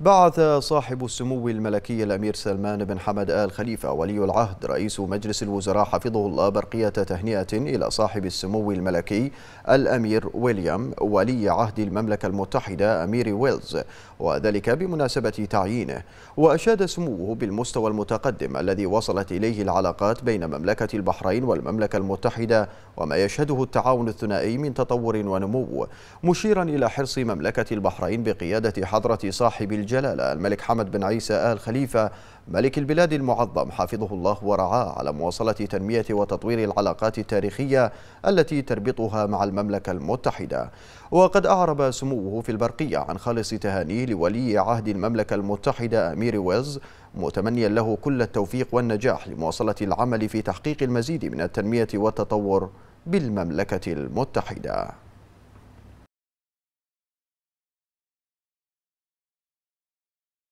بعث صاحب السمو الملكي الأمير سلمان بن حمد آل خليفة ولي العهد رئيس مجلس الوزراء حفظه الله برقية تهنئة إلى صاحب السمو الملكي الأمير ويليام ولي عهد المملكة المتحدة أمير ويلز وذلك بمناسبة تعيينه وأشاد سموه بالمستوى المتقدم الذي وصلت إليه العلاقات بين مملكة البحرين والمملكة المتحدة وما يشهده التعاون الثنائي من تطور ونمو مشيرا إلى حرص مملكة البحرين بقيادة حضرة صاحب الجنة الجلالة الملك حمد بن عيسى آل خليفة ملك البلاد المعظم حفظه الله ورعاه على مواصلة تنمية وتطوير العلاقات التاريخية التي تربطها مع المملكة المتحدة وقد أعرب سموه في البرقية عن خالص تهاني لولي عهد المملكة المتحدة أمير ويلز متمنيا له كل التوفيق والنجاح لمواصلة العمل في تحقيق المزيد من التنمية والتطور بالمملكة المتحدة